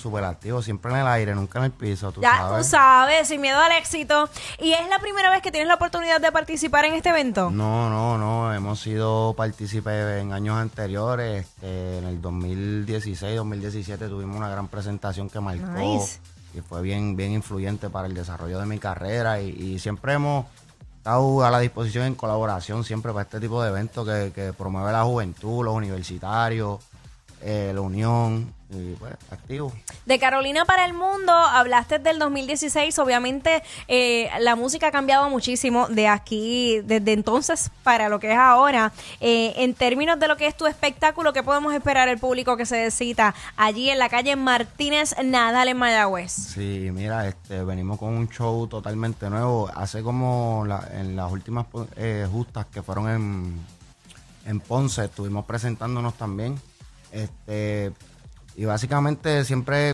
superactivo, siempre en el aire, nunca en el piso, tú ya sabes. tú sabes, sin miedo al éxito. ¿Y es la primera vez que tienes la oportunidad de participar en este evento? No, no, no, hemos sido partícipes en años anteriores, este, en el 2016, 2017 tuvimos una gran presentación que marcó y fue bien, bien influyente para el desarrollo de mi carrera y, siempre hemos estado a la disposición en colaboración siempre para este tipo de eventos que, promueve la juventud, los universitarios, eh, la unión, bueno, activo. De Carolina para el Mundo, hablaste del 2016, obviamente eh, la música ha cambiado muchísimo de aquí, desde entonces para lo que es ahora. Eh, en términos de lo que es tu espectáculo, ¿qué podemos esperar el público que se cita allí en la calle Martínez Nadal en Mayagüez? Sí, mira, este, venimos con un show totalmente nuevo. Hace como en las últimas eh, justas que fueron en, en Ponce, estuvimos presentándonos también. Este, y básicamente siempre